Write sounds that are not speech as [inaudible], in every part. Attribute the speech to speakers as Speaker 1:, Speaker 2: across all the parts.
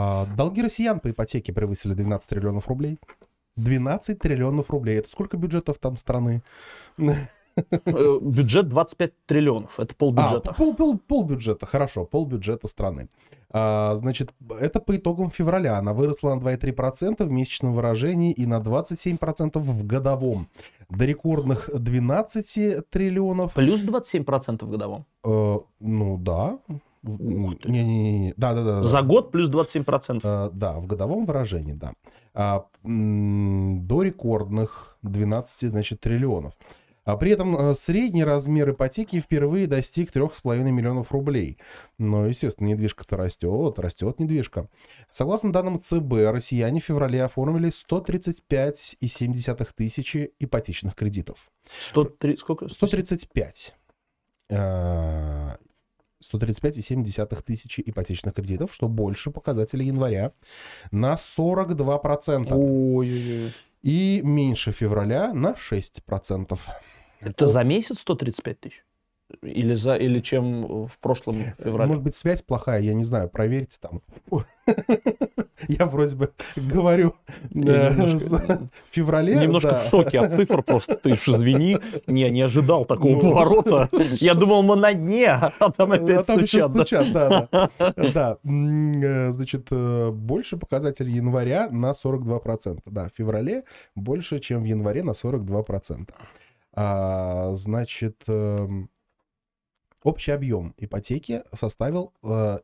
Speaker 1: А, долги россиян по ипотеке превысили 12 триллионов рублей. 12 триллионов рублей. Это сколько бюджетов там страны? Э, бюджет 25 триллионов, это полбюджета. А, пол, пол, полбюджета, хорошо, полбюджета страны. А, значит, это по итогам февраля. Она выросла на 2,3% в месячном выражении и на 27% в годовом. До рекордных 12 триллионов. Плюс 27% в годовом. Э, ну да, не-не-не. Да, да, да. За да. год плюс 27%. А, э, да, в годовом выражении, да. А, до рекордных 12, значит, триллионов. А при этом э, средний размер ипотеки впервые достиг 3,5 миллионов рублей. Но, естественно, недвижка-то растет, растет недвижка. Согласно данным ЦБ, россияне в феврале оформили 135,7 тысячи ипотечных кредитов. 103, сколько? 135. 135,7 тысячи ипотечных кредитов, что больше показателя января на 42%. ой ой И меньше февраля на 6%. процентов. Это за месяц 135 тысяч? Или, за, или чем в прошлом э, феврале? Может быть, связь плохая, я не знаю, проверьте там. [laughs] я вроде бы говорю в э, [laughs] феврале. Немножко в шоке от цифр просто, ты
Speaker 2: уж извини, не, не ожидал такого ну, поворота. [laughs] Я думал, мы на дне, а там э, опять а стучат. да. Да,
Speaker 1: э, значит, больше показатель января на 42%. Да, в феврале больше, чем в январе на 42%. А, значит, эм, Общий объем ипотеки составил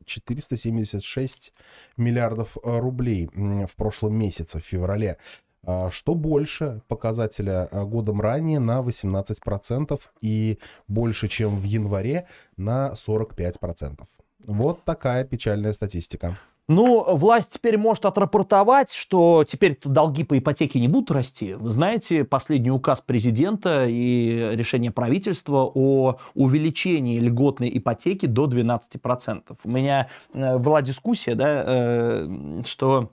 Speaker 1: 476 э, миллиардов э, рублей в прошлом месяце, в феврале а, что больше показателя э, годом ранее на 18% и больше, чем в январе на 45%. Вот такая печальная статистика. Ну,
Speaker 2: власть теперь может отрапортовать, что теперь долги по ипотеке не будут расти. Вы знаете, последний указ президента и решение правительства о увеличении льготной ипотеки до 12%. У меня э, была дискуссия, да, э, что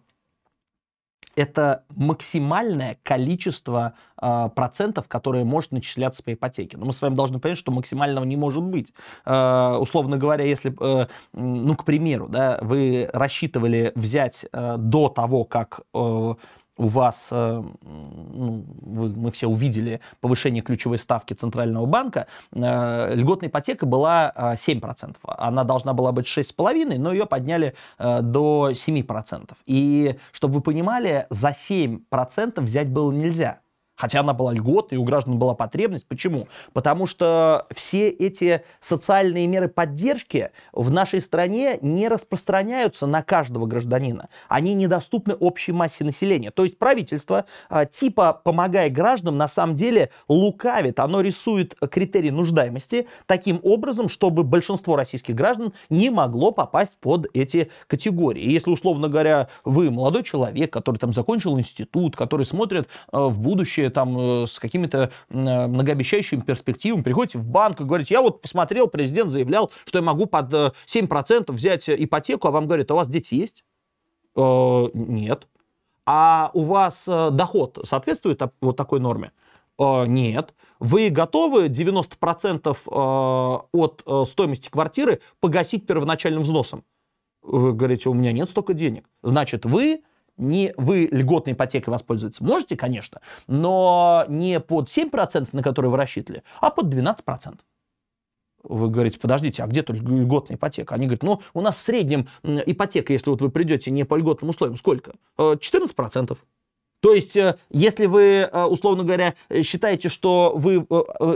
Speaker 2: это максимальное количество э, процентов, которые может начисляться по ипотеке. Но мы с вами должны понять, что максимального не может быть. Э, условно говоря, если, э, ну, к примеру, да, вы рассчитывали взять э, до того, как... Э, у вас, э, ну, вы, мы все увидели повышение ключевой ставки Центрального банка, э, льготная ипотека была 7%. Э, Она должна была быть 6,5%, но ее подняли до 7%. И чтобы вы понимали, за 7% взять было нельзя. Хотя она была льготной, у граждан была потребность. Почему? Потому что все эти социальные меры поддержки в нашей стране не распространяются на каждого гражданина. Они недоступны общей массе населения. То есть правительство, а, типа помогая гражданам, на самом деле лукавит. Оно рисует критерии нуждаемости таким образом, чтобы большинство российских граждан не могло попасть под эти категории. И если, условно говоря, вы молодой человек, который там закончил институт, который смотрит а, в будущее там э, с какими-то э, многообещающими перспективами приходите в банк и говорите, я вот посмотрел, президент заявлял, что я могу под 7% э, взять ипотеку, а вам говорят, «А у вас дети есть? Э, нет. А у вас доход соответствует вот такой норме? Э, нет. Вы готовы 90% от стоимости квартиры погасить первоначальным взносом? Вы говорите, у меня нет столько денег. Значит, вы не вы льготной ипотекой воспользоваться можете, конечно, но не под 7%, на которые вы рассчитывали, а под 12%. Вы говорите, подождите, а где тут льготная ипотека? Они говорят, ну, у нас в среднем ипотека, если вот вы придете не по льготным условиям, сколько? 14%. Э, то есть, э, если вы, э, условно говоря, э, считаете, что вы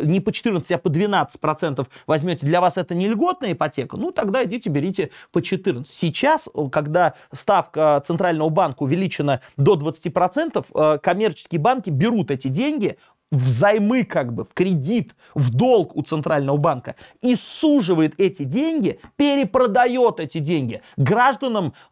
Speaker 2: не по 14, а по 12 процентов возьмете, для вас это не льготная ипотека, ну тогда идите берите по 14. Сейчас, когда ставка Центрального банка увеличена до 20 процентов, коммерческие банки берут эти деньги взаймы как бы, в кредит, в долг у Центрального банка и суживает эти деньги, перепродает эти деньги гражданам э,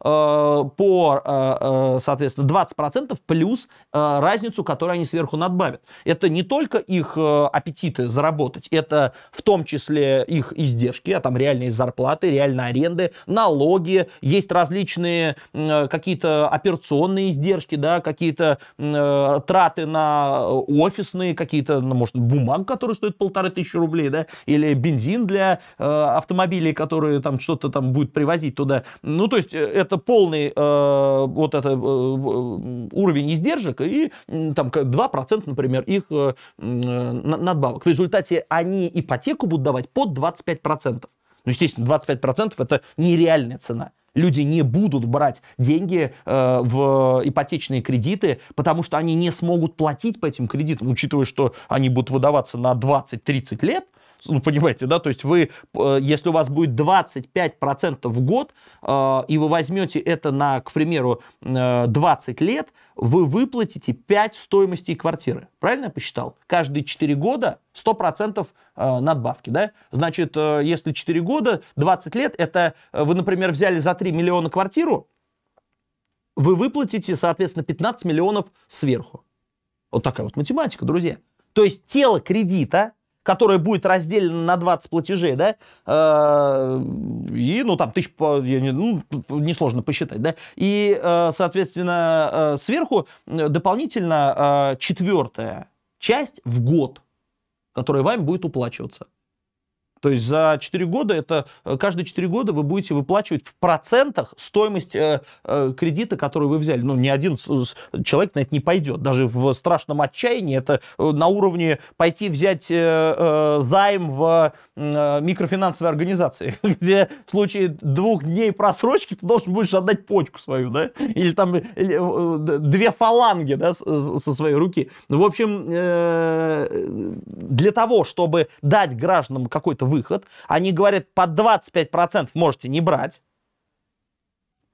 Speaker 2: по, э, э соответственно, 20% плюс э, разницу, которую они сверху надбавят. Это не только их э, аппетиты заработать, это в том числе их издержки, а там реальные зарплаты, реальные аренды, налоги, есть различные э, какие-то операционные издержки, да, какие-то э, траты на э, офисные зеленые какие-то, ну, может, бумаг, который стоит полторы тысячи рублей, да, или бензин для э, автомобилей, которые там что-то там будет привозить туда. Ну, то есть э, это полный э, вот это э, э уровень издержек и там 2%, например, их э, э надбавок. В результате они ипотеку будут давать под 25%. Ну, естественно, 25% это нереальная цена. Люди не будут брать деньги э, в ипотечные кредиты, потому что они не смогут платить по этим кредитам, учитывая, что они будут выдаваться на 20-30 лет, ну, понимаете, да? То есть вы, э, если у вас будет 25% в год, э, и вы возьмете это на, к примеру, 20 э, лет, вы выплатите 5 стоимости квартиры. Правильно я посчитал? Каждые 4 года 100% надбавки, да? Значит, если 4 года, 20 лет, это вы, например, взяли за 3 миллиона квартиру, вы выплатите, соответственно, 15 миллионов сверху. Вот такая вот математика, друзья. То есть тело кредита которая будет разделена на 20 платежей, да, э, и, ну, там, тысяч, ну, несложно посчитать, да, и, э, соответственно, э, сверху дополнительно четвертая часть в год, которая вами будет уплачиваться. То есть за 4 года это э, каждые 4 года вы будете выплачивать в процентах стоимость э, э, кредита, который вы взяли. Ну, ни один человек на это не пойдет. Даже в страшном отчаянии это э, на уровне пойти взять э, э, займ в э, микрофинансовой организации, [laughs] где в случае двух дней просрочки ты должен будешь отдать почку свою, да, или там или, э, две фаланги, да, со своей руки. В общем, э, для того, чтобы дать гражданам какой-то выход. Они говорят, под 25% можете не брать.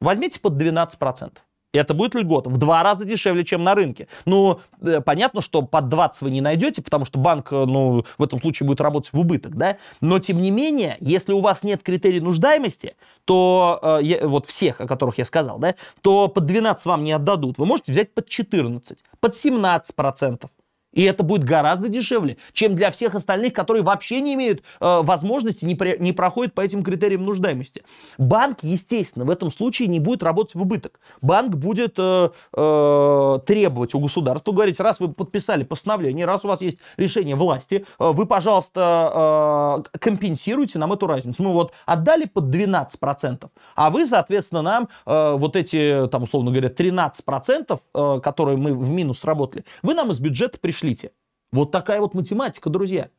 Speaker 2: Возьмите под 12%. Это будет льгота в два раза дешевле, чем на рынке. Ну, э, понятно, что под 20 вы не найдете, потому что банк, э, ну, в этом случае будет работать в убыток, да? Но, тем не менее, если у вас нет критерий нуждаемости, то, э, вот всех, о которых я сказал, да, то под 12 вам не отдадут. Вы можете взять под 14, под 17 процентов. И это будет гораздо дешевле, чем для всех остальных, которые вообще не имеют э, возможности, не, при, не проходят по этим критериям нуждаемости. Банк, естественно, в этом случае не будет работать в убыток. Банк будет э, э, требовать у государства, говорить, раз вы подписали постановление, раз у вас есть решение власти, э, вы, пожалуйста, э, компенсируйте нам эту разницу. Мы ну вот отдали под 12%, а вы, соответственно, нам э, вот эти, там, условно говоря, 13%, э, которые мы в минус сработали, вы нам из бюджета пришли пришлите. Вот такая вот математика, друзья.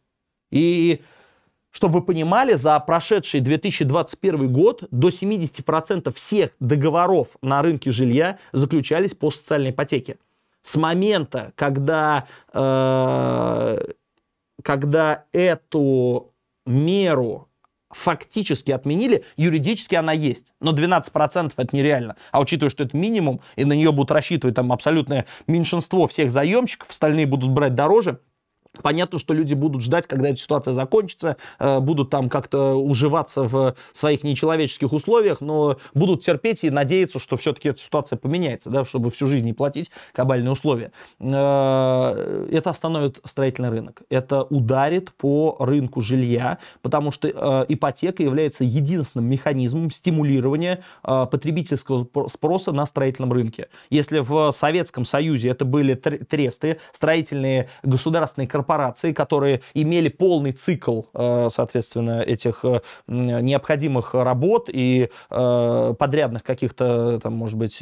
Speaker 2: И чтобы вы понимали, за прошедший 2021 год до 70% всех договоров на рынке жилья заключались по социальной ипотеке. С момента, когда, э, когда эту меру фактически отменили, юридически она есть. Но 12% это нереально. А учитывая, что это минимум, и на нее будут рассчитывать там абсолютное меньшинство всех заемщиков, остальные будут брать дороже, Понятно, что люди будут ждать, когда эта ситуация закончится, э, будут там как-то уживаться в своих нечеловеческих условиях, но будут терпеть и надеяться, что все-таки эта ситуация поменяется, да, чтобы всю жизнь не платить кабальные условия. Э, это остановит строительный рынок. Это ударит по рынку жилья, потому что э, ипотека является единственным механизмом стимулирования потребительского спроса на строительном рынке. Если в Советском Союзе это были тресты, строительные государственные корпорации, корпорации, которые имели полный цикл, э, соответственно, этих э, необходимых работ и э, подрядных каких-то, там, может быть,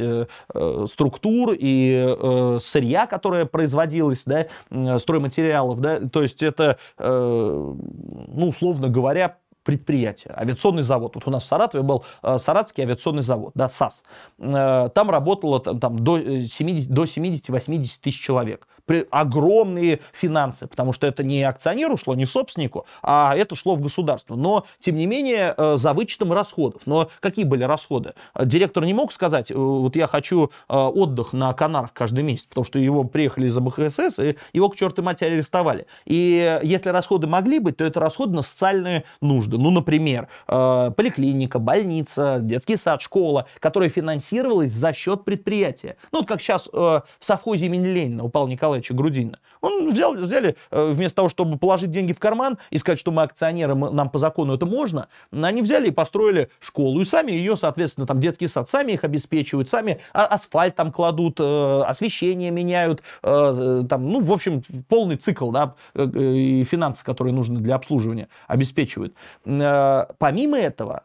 Speaker 2: структур и сырья, которое производилось, да, стройматериалов, да, то есть это, ну, условно говоря, предприятие, авиационный завод. Вот у нас в Саратове был Саратский авиационный завод, да, САС. там работало там, до 70-80 до тысяч человек огромные финансы, потому что это не акционеру шло, не собственнику, а это шло в государство. Но, тем не менее, э, за вычетом расходов. Но какие были расходы? Э, директор не мог сказать, э, вот я хочу отдых на Канарах каждый месяц, потому что его приехали из АБХСС, и его к черту матери арестовали. И если расходы могли быть, то это расходы на социальные нужды. Ну, например, поликлиника, больница, детский сад, школа, которая финансировалась за счет предприятия. Ну, вот как сейчас в совхозе имени Ленина упал Николай Николаевича Грудинина. Он взял, взяли, э, вместо того, чтобы положить деньги в карман и сказать, что мы акционеры, мы, нам по закону это можно, они взяли и построили школу. И сами ее, соответственно, там детский сад, сами их обеспечивают, сами а, асфальт там кладут, э, освещение меняют, э, там, ну, в общем, полный цикл, да, и финансы, которые нужны для обслуживания, обеспечивают. Помимо этого,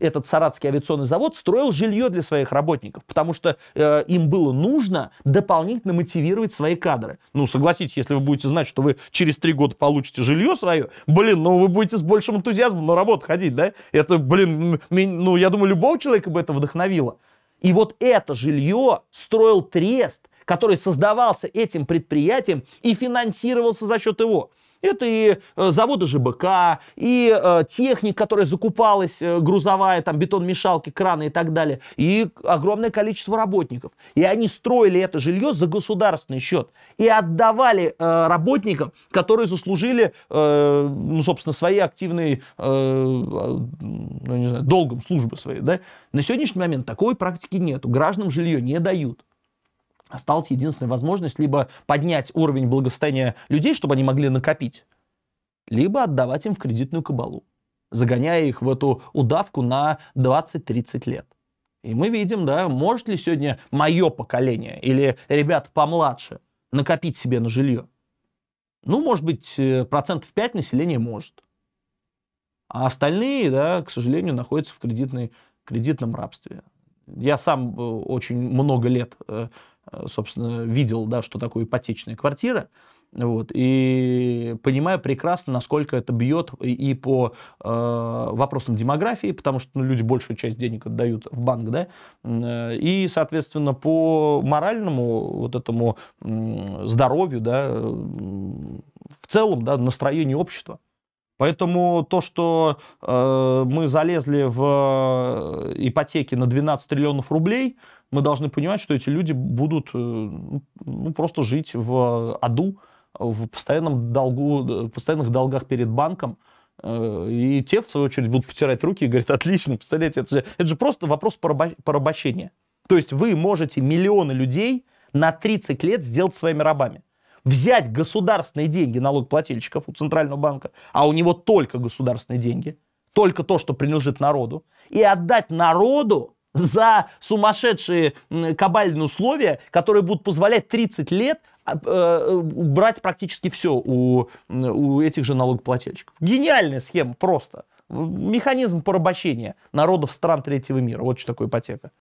Speaker 2: этот Саратский авиационный завод строил жилье для своих работников, потому что им было нужно дополнительно мотивировать свои кадры кадры. Ну, согласитесь, если вы будете знать, что вы через три года получите жилье свое, блин, ну вы будете с большим энтузиазмом на работу ходить, да? Это, блин, ну, я думаю, любого человека бы это вдохновило. И вот это жилье строил Трест, который создавался этим предприятием и финансировался за счет его. Это и э, заводы ЖБК, и э, техник, которая закупалась, э, грузовая, там, бетон-мешалки, краны и так далее, и огромное количество работников. И они строили это жилье за государственный счет и отдавали работникам, которые заслужили, ну, собственно, своей активной, ну, не знаю, долгом службы своей, да. На сегодняшний момент такой практики нету. Гражданам жилье не дают осталась единственная возможность либо поднять уровень благосостояния людей, чтобы они могли накопить, либо отдавать им в кредитную кабалу, загоняя их в эту удавку на 20-30 лет. И мы видим, да, может ли сегодня мое поколение или ребят помладше накопить себе на жилье. Ну, может быть, э, процентов 5 населения может. А остальные, да, к сожалению, находятся в кредитной, кредитном рабстве. Я сам э, очень много лет э, Э, собственно, видел, да, что такое ипотечные квартира вот, и понимаю прекрасно, насколько это бьет и по э, вопросам демографии, потому что ну, люди большую часть денег отдают в банк, да, э, и, соответственно, по моральному вот этому здоровью, да, э, в целом, да, настроению общества. Поэтому то, что э, мы залезли в э, ипотеки на 12 триллионов рублей, мы должны понимать, что эти люди будут э, ну, ну просто жить в аду, в постоянном долгу, в постоянных долгах перед банком. Э, и те, в свою очередь, будут потирать руки и говорят, отлично, представляете, это же, это же просто вопрос порабощения. То есть вы можете миллионы людей на 30 лет сделать своими рабами взять государственные деньги налогоплательщиков у Центрального банка, а у него только государственные деньги, только то, что принадлежит народу, и отдать народу за сумасшедшие кабальные условия, которые будут позволять 30 лет а, э, брать практически все у, у этих же налогоплательщиков. Гениальная схема просто. Механизм порабощения народов стран третьего мира. Вот что такое ипотека.